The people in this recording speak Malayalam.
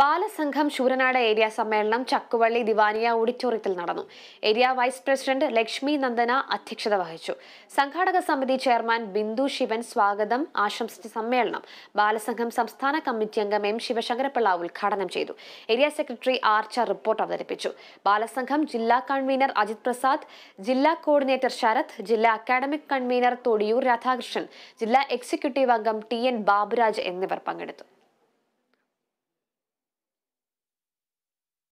ബാലസംഘം ശൂരനാട് ഏരിയ സമ്മേളനം ചക്കുവള്ളി ദിവാനിയ ഓഡിറ്റോറിയത്തിൽ നടന്നു area vice president Lakshmi Nandana അധ്യക്ഷത വഹിച്ചു സംഘാടക സമിതി ചെയർമാൻ ബിന്ദു ശിവൻ സ്വാഗതം ആശംസിച്ച സമ്മേളനം ബാലസംഘം സംസ്ഥാന കമ്മിറ്റി അംഗം എം ശിവശങ്കരപിള്ള ഉദ്ഘാടനം ചെയ്തു ഏരിയ സെക്രട്ടറി ആർച്ച റിപ്പോർട്ട് അവതരിപ്പിച്ചു ബാലസംഘം ജില്ലാ കൺവീനർ അജിത് പ്രസാദ് ജില്ലാ കോർഡിനേറ്റർ ശരത് ജില്ലാ അക്കാഡമിക് കൺവീനർ തൊടിയൂർ രാധാകൃഷ്ണൻ ജില്ലാ എക്സിക്യൂട്ടീവ് അംഗം ടി എൻ ബാബുരാജ് എന്നിവർ പങ്കെടുത്തു